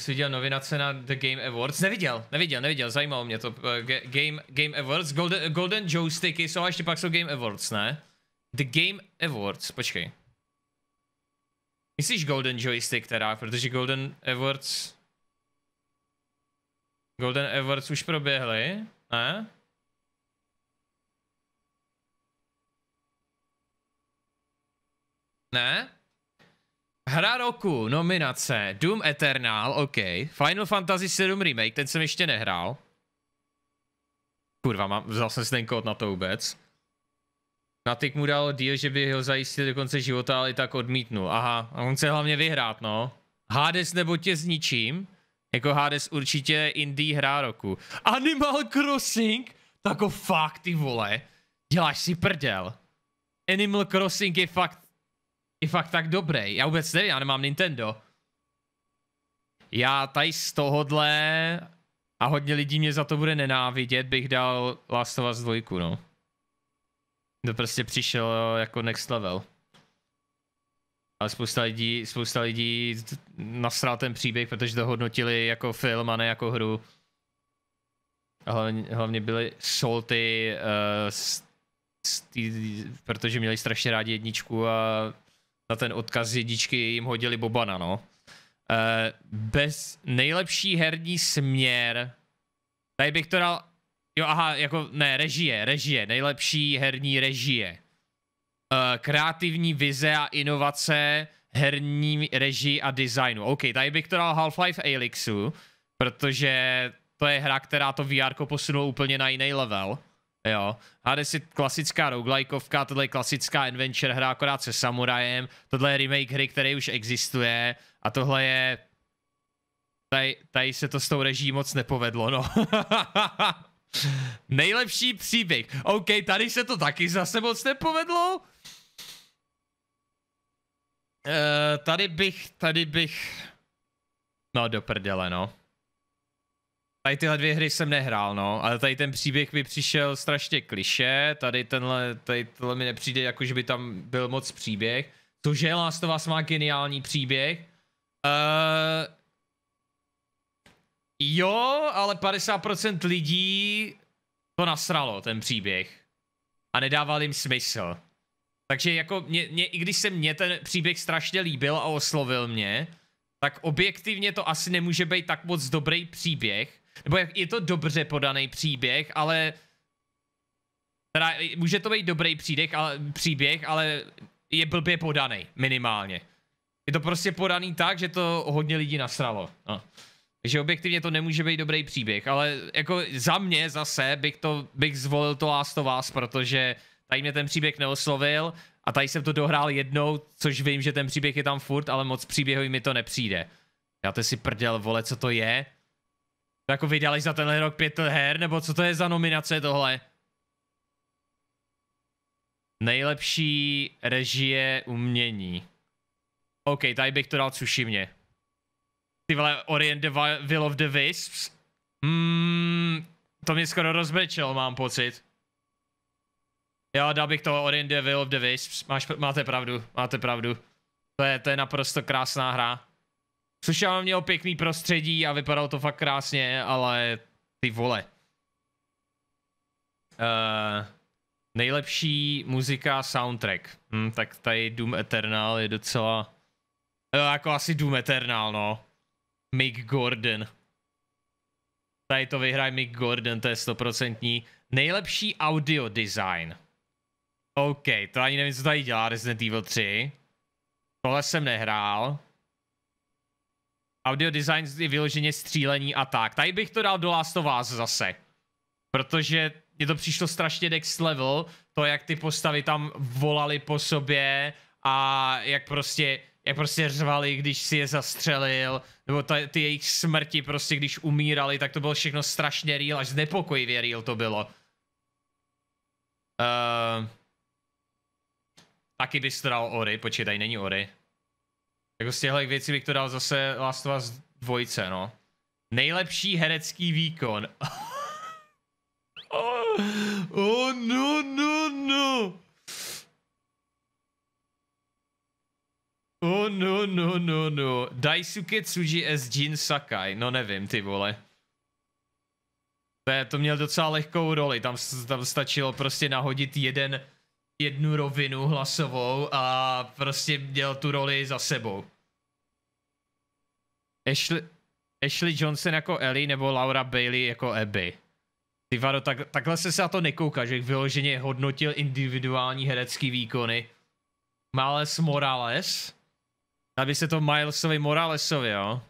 Jsi viděl novinace na The Game Awards? Neviděl, neviděl, neviděl, zajímalo mě to. Uh, Game, Game Awards, Golden, Golden Joysticky jsou a ještě pak jsou Game Awards, ne? The Game Awards, počkej. Myslíš Golden Joystick teda, protože Golden Awards... Golden Awards už proběhly, ne? Ne? Hra roku, nominace, Doom Eternal, OK. Final Fantasy 7 Remake, ten jsem ještě nehrál. Kurva, mám, vzal jsem si ten kód na to vůbec. Natik mu dal díl, že by ho zajistil do konce života, ale i tak odmítnu. Aha, a on chce hlavně vyhrát, no. Hades nebo tě zničím? Jako Hades určitě indie hra roku. Animal Crossing? tako fakt, ty vole. Děláš si prdel. Animal Crossing je fakt i fakt tak dobrý. Já vůbec nevím, já nemám Nintendo. Já tady z tohohle a hodně lidí mě za to bude nenávidět, bych dal Last of Us 2, no. To prostě přišel jako next level. Ale spousta lidí, spousta lidí nasral ten příběh, protože to hodnotili jako film a ne jako hru. A hlavně, hlavně byly solty, uh, eh, s, s tý, protože měli strašně rádi jedničku a na ten odkaz jedičky jim hodili Bobana, no. E, bez nejlepší herní směr, tady bych to dal, jo aha, jako ne, režie, režie, nejlepší herní režie. E, kreativní vize a inovace, herní režii a designu. OK, tady bych to dal Half-Life Alyxu, protože to je hra, která to VR posunula úplně na jiný level. Jo, Hades je klasická roguelikeovka, tohle je klasická adventure hra akorát se samurajem, tohle je remake hry, který už existuje a tohle je... Tady, tady se to s tou reží moc nepovedlo, no. Nejlepší příběh. OK, tady se to taky zase moc nepovedlo. Uh, tady bych, tady bych... No do prdele, no. Tady tyhle dvě hry jsem nehrál, no, ale tady ten příběh mi přišel strašně kliše, tady tenhle, tady tohle mi nepřijde jako, že by tam byl moc příběh. To, že Last of Us má geniální příběh. Uh, jo, ale 50% lidí to nasralo, ten příběh. A nedával jim smysl. Takže jako, mě, mě, i když se mně ten příběh strašně líbil a oslovil mě, tak objektivně to asi nemůže být tak moc dobrý příběh, nebo je, je to dobře podaný příběh, ale... Teda může to být dobrý příběh, ale, příběh, ale je blbě podaný, minimálně. Je to prostě podaný tak, že to hodně lidí nasralo. No. Takže objektivně to nemůže být dobrý příběh, ale jako za mě zase bych, to, bych zvolil to Last of Us, protože tady mě ten příběh neoslovil a tady jsem to dohrál jednou, což vím, že ten příběh je tam furt, ale moc příběhový mi to nepřijde. Já to si prděl, vole, co to je? Jako vydali za tenhle rok pět her, nebo co to je za nominace tohle? Nejlepší režie umění. OK, tady bych to dal Tsushima. Ty vole, Orient the Will of the Wisps? Hmm, to mě skoro rozbrečelo, mám pocit. Jo, dal bych to Orient the Will of the Wisps. Máš, máte pravdu, máte pravdu. To je, to je naprosto krásná hra. Což já měl pěkný prostředí a vypadalo to fakt krásně, ale ty vole. Uh, nejlepší muzika soundtrack. Hm, tak tady Doom Eternal je docela... Uh, jako asi Doom Eternal, no. Mick Gordon. Tady to vyhraje Mick Gordon, to je stoprocentní. Nejlepší audio design. OK, to ani nevím, co tady dělá Resident Evil 3. Tohle jsem nehrál. Audio design je vyloženě střílení a tak. Tady bych to dal do Last of Us zase. Protože mně to přišlo strašně next level, to jak ty postavy tam volali po sobě a jak prostě, jak prostě řvali, když si je zastřelil, nebo ta, ty jejich smrti prostě, když umírali, tak to bylo všechno strašně real, až znepokojivě real to bylo. Uh, taky bys to dal Ori. počkej, tady není Ori. Jako z těchto věcí bych to dal zase Last of Us dvojce, no. Nejlepší herecký výkon. oh, oh, no, no, no. Oh, no, no, no, no. Daisuke Tsuji S. Jin Sakai. No nevím, ty vole. To, je, to měl docela lehkou roli. Tam, tam stačilo prostě nahodit jeden jednu rovinu hlasovou a prostě měl tu roli za sebou. Ashley, Ashley Johnson jako Ellie nebo Laura Bailey jako Abby. Ty vado, tak, takhle se se na to nekouká, že vyloženě hodnotil individuální herecký výkony. Miles Morales. Aby se to Milesovi Moralesovi, jo?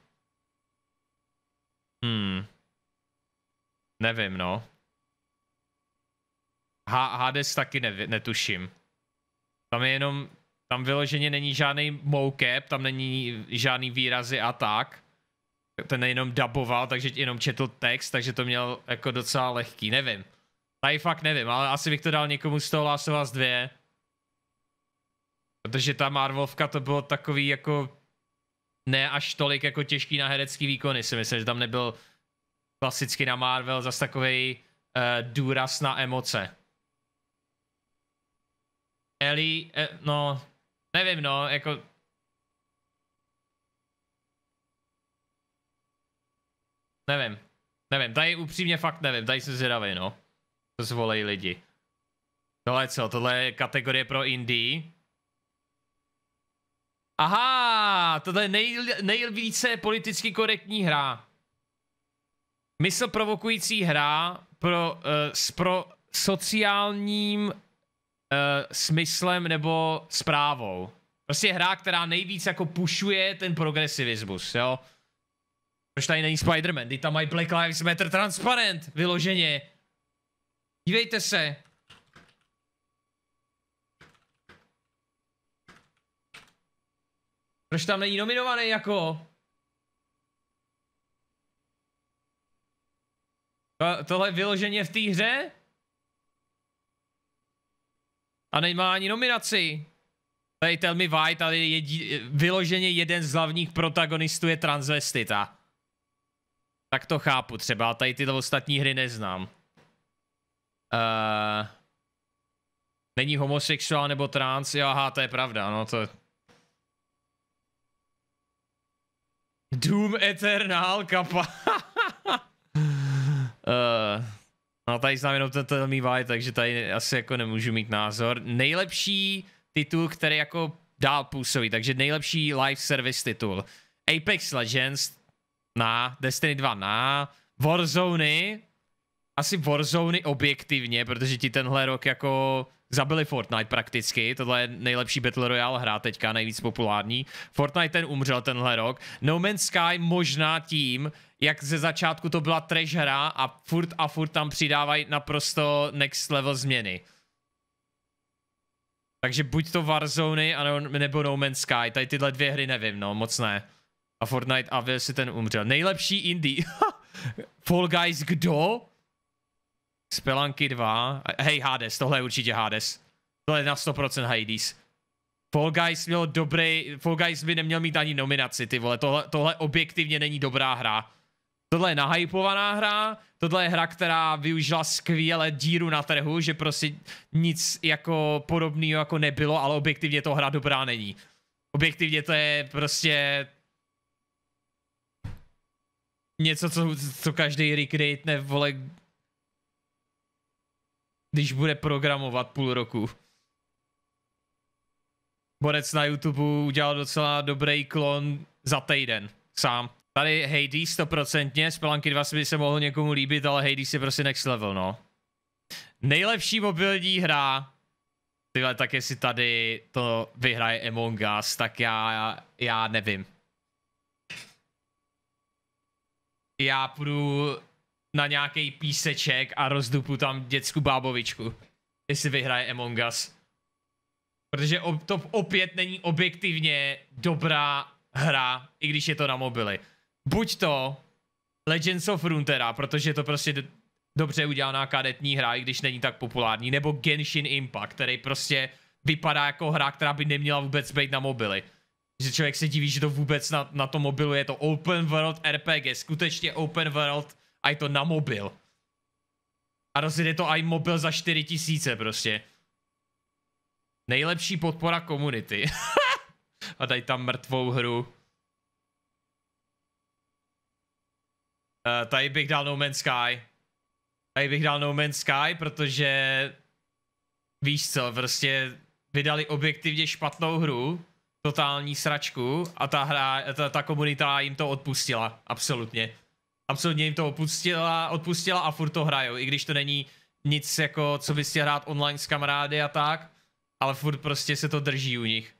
Hmm. Nevím, no. H- Hades taky ne netuším. Tam je jenom, tam vyloženě není žádný mocap, tam není žádný výrazy a tak. Ten jenom daboval, takže jenom četl text, takže to měl jako docela lehký, nevím. Tady fakt nevím, ale asi bych to dal někomu z toho Last of Us 2. Protože ta Marvelovka to bylo takový jako ne až tolik jako těžký na herecký výkony, si myslím, že tam nebyl klasicky na Marvel zas takový uh, eh, důraz na emoce. Eli, eh, no, nevím, no, jako... Nevím, nevím, tady upřímně fakt nevím, tady jsem zvědavý, no. To zvolej lidi. Tohle je co, tohle je kategorie pro Indii. Aha, tohle je nej, nejvíce politicky korektní hra. Mysl provokující hra pro, uh, s pro sociálním Eh, smyslem nebo zprávou. Prostě hra, která nejvíc jako pušuje ten progresivismus, jo. Proč tady není Spider-Man? Ty tam mají Black Lives Matter transparent, vyloženě. Dívejte se. Proč tam není nominovaný jako? To, tohle vyloženě v té hře? A nemá ani nominaci. Tady Tell Me Why, tady je vyloženě jeden z hlavních protagonistů je transvestita. Tak to chápu třeba, tady tyto ostatní hry neznám. Uh, není homosexuál nebo trans, jo aha, to je pravda, no to... Doom Eternal, kapa. No tady znám jenom ten Tell Me takže tady asi jako nemůžu mít názor. Nejlepší titul, který jako dál působí, takže nejlepší live service titul. Apex Legends na, Destiny 2 na, Warzone. asi Warzone objektivně, protože ti tenhle rok jako zabili Fortnite prakticky, tohle je nejlepší Battle Royale hra teďka, nejvíc populární. Fortnite ten umřel tenhle rok. No Man's Sky možná tím, jak ze začátku to byla trash hra a furt a furt tam přidávají naprosto next level změny. Takže buď to Warzone nebo No Man's Sky, tady tyhle dvě hry nevím, no, moc ne. A Fortnite a si ten umřel. Nejlepší indie. Fall Guys kdo? Spelanky 2. Hej, Hades, tohle je určitě Hades. Tohle je na 100% Hades. Fall Guys měl dobrý, Fall Guys by neměl mít ani nominaci, ty vole, tohle, tohle objektivně není dobrá hra. Tohle je nahypovaná hra, tohle je hra, která využila skvěle díru na trhu, že prostě nic jako podobného jako nebylo, ale objektivně to hra dobrá není. Objektivně to je prostě něco, co, co každý recreate vole když bude programovat půl roku. Borec na YouTube udělal docela dobrý klon za týden, sám. Tady Hades stoprocentně, Spelanky 2 by se mohl někomu líbit, ale Hades je prostě next level, no. Nejlepší mobilní hra, tyhle, tak jestli tady to vyhraje Among Us, tak já, já, já nevím. Já půjdu na nějaký píseček a rozdupu tam dětskou bábovičku. Jestli vyhraje Among Us. Protože to opět není objektivně dobrá hra, i když je to na mobily. Buď to Legends of Runeterra, protože je to prostě dobře udělaná kadetní hra, i když není tak populární, nebo Genshin Impact, který prostě vypadá jako hra, která by neměla vůbec být na mobily. Že člověk se diví, že to vůbec na, na tom mobilu je to open world RPG, skutečně open world a je to na mobil. A rozjede to i mobil za 4000 prostě. Nejlepší podpora komunity. a daj tam mrtvou hru. Uh, tady bych dal No Man's Sky. Tady bych dal No Man's Sky, protože... Víš co, prostě vydali objektivně špatnou hru, totální sračku a ta hra, ta, ta komunita jim to odpustila, absolutně absolutně jim to opustila, odpustila a furt to hrajou, i když to není nic jako, co by chtěl hrát online s kamarády a tak, ale furt prostě se to drží u nich.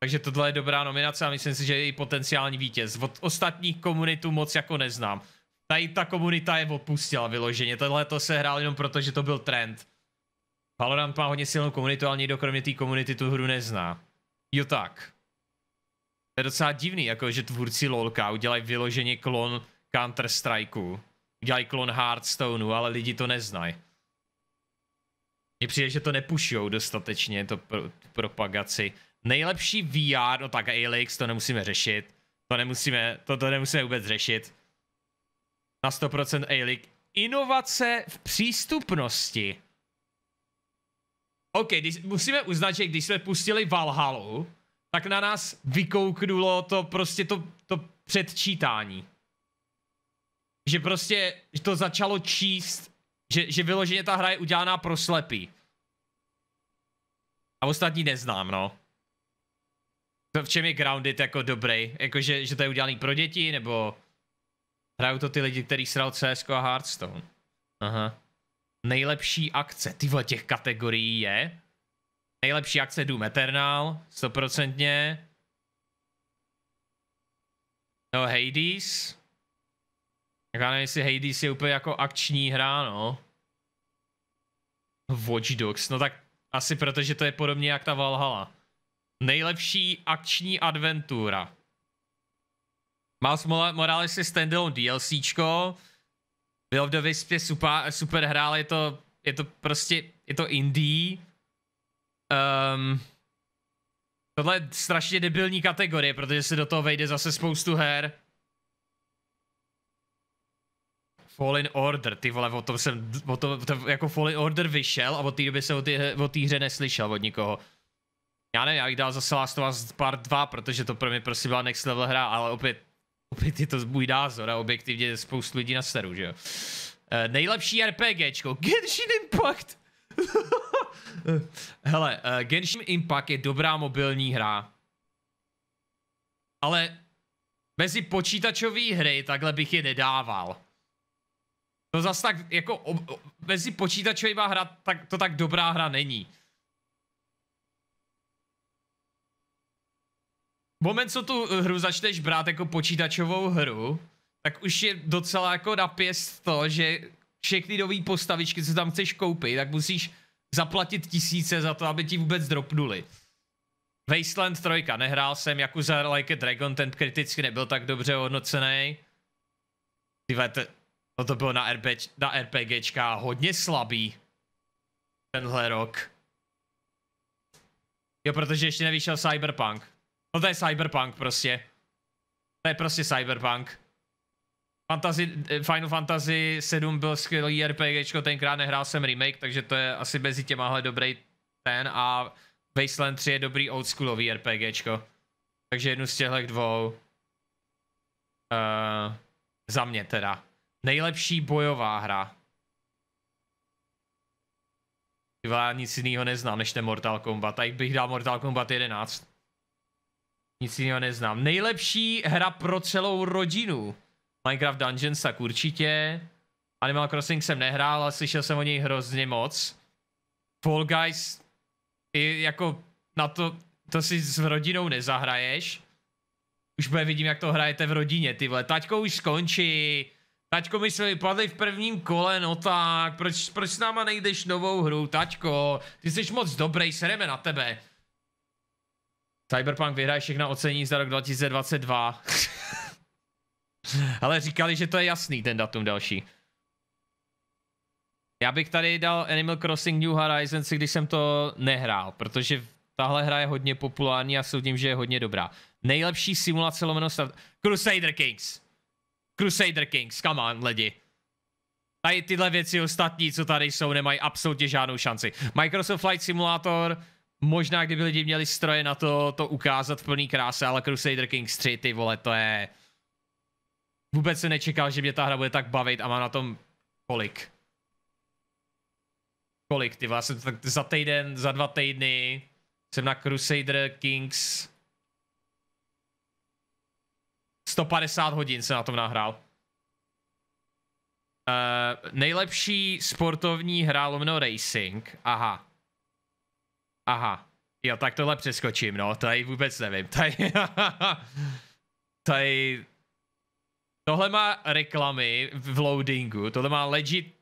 Takže tohle je dobrá nominace a myslím si, že je i potenciální vítěz. Od ostatních komunitu moc jako neznám. Tady ta komunita je odpustila vyloženě, tohle to se hrál jenom proto, že to byl trend. Valorant má hodně silnou komunitu, ale nikdo kromě té komunity tu hru nezná. Jo tak. To je docela divný, jako že tvůrci LOLka udělají vyloženě klon Counter-Strikeu, dělají klon Hearthstoneu, ale lidi to neznají. Mně přijde, že to nepušou dostatečně, to pro, propagaci. Nejlepší VR, no tak Alix, to nemusíme řešit. To nemusíme, to, to nemusíme vůbec řešit. Na 100% Alix. Inovace v přístupnosti. OK, když, musíme uznat, že když jsme pustili Valhalu, tak na nás vykouknulo to prostě to, to předčítání že prostě že to začalo číst, že, že vyloženě ta hra je udělaná pro slepý. A ostatní neznám, no. To v čem je Grounded jako dobrý, jako že to je udělaný pro děti, nebo hrajou to ty lidi, který sral CS a Hearthstone. Aha. Nejlepší akce, tyhle těch kategorií je. Nejlepší akce Doom Eternal, stoprocentně. No Hades. Tak já nevím, jestli Hades je úplně jako akční hra, no. Watch Dogs, no tak asi protože to je podobně jak ta Valhalla. Nejlepší akční adventura. Miles Morales je standalone DLCčko, byl v do super, super hra, ale je to, je to prostě, je to indie. Um, tohle je strašně debilní kategorie, protože se do toho vejde zase spoustu her. Fallen Order, ty vole, o tom jsem, o tom, to, jako Fallen Order vyšel a od té doby jsem o té hře neslyšel od nikoho. Já nevím, já bych dal zase Last of Us Part 2, protože to pro mě prostě byla next level hra, ale opět, opět je to můj názor a objektivně spoustu lidí na seru, že jo. Uh, nejlepší RPGčko, Genshin Impact! Hele, uh, Genshin Impact je dobrá mobilní hra, ale mezi počítačové hry takhle bych je nedával to no zas tak jako ob, ob, mezi počítačovýma hra tak, to tak dobrá hra není. Moment, co tu hru začneš brát jako počítačovou hru, tak už je docela jako napěst to, že všechny nové postavičky, co tam chceš koupit, tak musíš zaplatit tisíce za to, aby ti vůbec dropnuli. Wasteland 3, nehrál jsem, jako za Like a Dragon, ten kriticky nebyl tak dobře hodnocený. Ty No to bylo na, RB, na RPGčka hodně slabý. Tenhle rok. Jo, protože ještě nevyšel Cyberpunk. No to je Cyberpunk prostě. To je prostě Cyberpunk. Fantasy, eh, Final Fantasy 7 byl skvělý RPGčko, tenkrát nehrál jsem remake, takže to je asi mezi těmahle dobrý ten a Wasteland 3 je dobrý oldschoolový RPGčko. Takže jednu z těchto dvou. Uh, za mě teda. Nejlepší bojová hra. Já nic jiného neznám než ten Mortal Kombat. Tak bych dal Mortal Kombat 11. Nic jiného neznám. Nejlepší hra pro celou rodinu. Minecraft Dungeons tak určitě. Animal Crossing jsem nehrál, ale slyšel jsem o něj hrozně moc. Fall Guys, i jako na to, to si s rodinou nezahraješ. Už bude vidím, jak to hrajete v rodině, ty Taťko už skončí. Taťko, my jsme vypadli v prvním kole, no tak, proč, proč s náma nejdeš novou hru, taťko, ty jsi moc dobrý, sereme na tebe. Cyberpunk vyhraje všechna ocení za rok 2022. Ale říkali, že to je jasný ten datum další. Já bych tady dal Animal Crossing New Horizons, když jsem to nehrál, protože tahle hra je hodně populární a soudím, že je hodně dobrá. Nejlepší simulace lomeno Crusader Kings. Crusader Kings, come on, lidi. Tady tyhle věci ostatní, co tady jsou, nemají absolutně žádnou šanci. Microsoft Flight Simulator, možná kdyby lidi měli stroje na to, to ukázat v plný kráse, ale Crusader Kings 3, ty vole, to je... Vůbec se nečekal, že mě ta hra bude tak bavit a má na tom kolik. Kolik, ty vlastně za týden, za dva týdny jsem na Crusader Kings 150 hodin se na tom nahrál. Uh, nejlepší sportovní hra lomno racing. Aha. Aha. Jo, tak tohle přeskočím, no. Tady vůbec nevím. Tady... tady... Tohle má reklamy v loadingu. Tohle má legit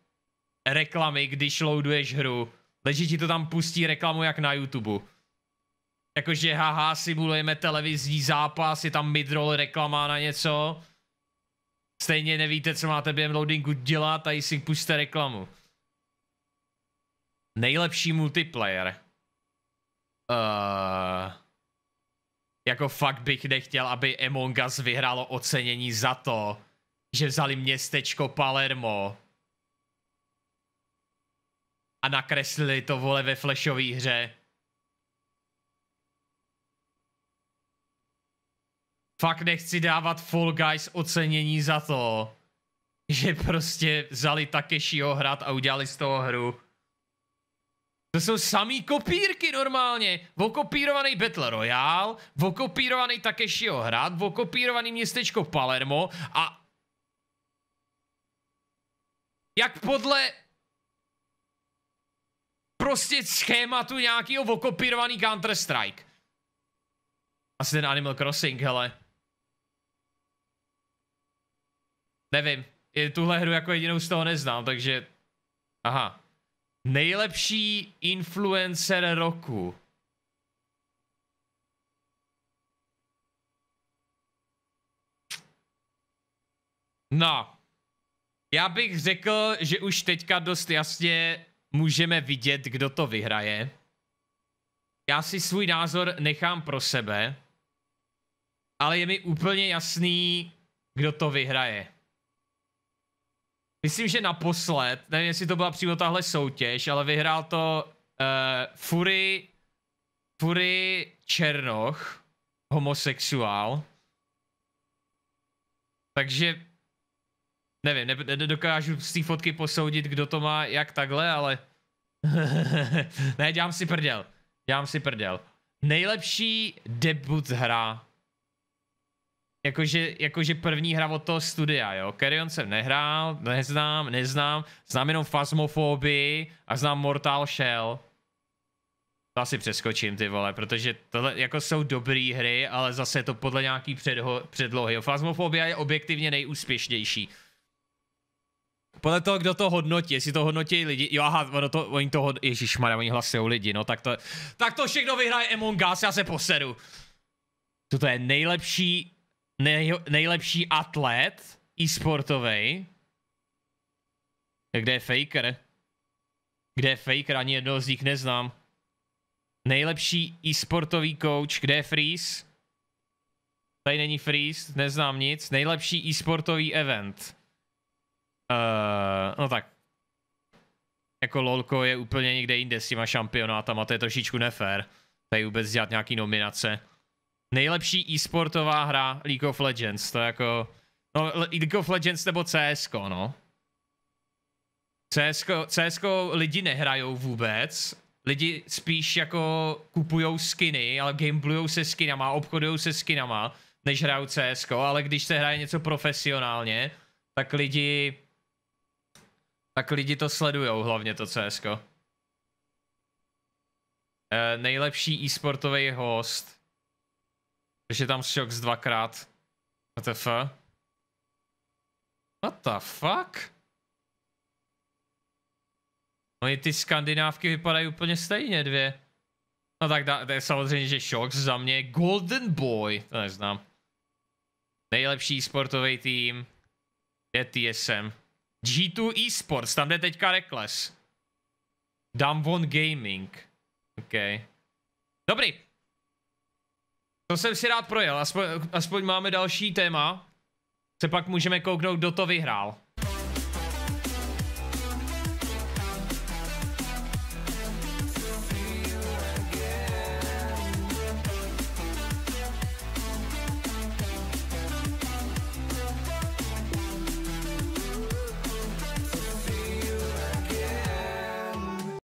reklamy, když loaduješ hru. Legit ti to tam pustí reklamu jak na YouTube. Jakože haha, simulujeme televizní zápas, je tam midroll reklama na něco. Stejně nevíte, co máte během loadingu dělat, a si puste reklamu. Nejlepší multiplayer. Uh, jako fakt bych nechtěl, aby Among Us vyhrálo ocenění za to, že vzali městečko Palermo a nakreslili to vole ve flashové hře. fakt nechci dávat Fall Guys ocenění za to, že prostě vzali Takeshiho hrad a udělali z toho hru. To jsou samý kopírky normálně. Vokopírovaný Battle Royale, vokopírovaný Takeshiho hrad, vokopírovaný městečko Palermo a... Jak podle prostě schématu nějakého vokopírovaný Counter-Strike. Asi ten Animal Crossing, hele. Nevím, tuhle hru jako jedinou z toho neznám, takže... Aha. Nejlepší influencer roku. No. Já bych řekl, že už teďka dost jasně můžeme vidět, kdo to vyhraje. Já si svůj názor nechám pro sebe, ale je mi úplně jasný, kdo to vyhraje. Myslím, že naposled, nevím, jestli to byla přímo tahle soutěž, ale vyhrál to uh, Fury, Fury Černoch, homosexuál. Takže nevím, ne, nedokážu z té fotky posoudit, kdo to má jak takhle, ale ne, dělám si prděl, Dělám si prděl. Nejlepší debut hra jakože, jakože první hra od toho studia, jo. Carrion jsem nehrál, neznám, neznám, znám jenom Phasmophobii a znám Mortal Shell. To asi přeskočím, ty vole, protože tohle jako jsou dobré hry, ale zase to podle nějaký předho, předlohy. Phasmophobia je objektivně nejúspěšnější. Podle toho, kdo to hodnotí, jestli to hodnotí lidi, jo aha, ono to, oni to hodnotí, ježišmarja, oni hlasují lidi, no tak to, tak to všechno vyhraje Among Us, já se posedu. Toto je nejlepší nej, nejlepší atlet e-sportovej. Kde je Faker? Kde je Faker? Ani jednoho z nich neznám. Nejlepší e-sportový coach, kde je Freeze? Tady není Freeze, neznám nic. Nejlepší e-sportový event. Uh, no tak. Jako LOLko je úplně někde jinde s těma šampionátama, to je trošičku nefér. Tady vůbec dělat nějaký nominace nejlepší e-sportová hra League of Legends, to je jako, no League of Legends nebo CS, no. CS, lidi nehrajou vůbec, lidi spíš jako kupujou skiny, ale gameplujou se skinama, obchodují se skinama, než hrajou CS, ale když se hraje něco profesionálně, tak lidi, tak lidi to sledujou, hlavně to CS. Uh, eh, nejlepší e-sportový host. Když je tam z dvakrát. WTF? What the fuck? No i ty skandinávky vypadají úplně stejně dvě. No tak da, to je samozřejmě, že šok za mě Golden Boy, to neznám. Nejlepší sportový tým je TSM. G2 Esports, tam jde teďka Rekles. Damwon Gaming. OK. Dobrý, to jsem si rád projel, aspoň, aspoň máme další téma. Se pak můžeme kouknout, kdo to vyhrál.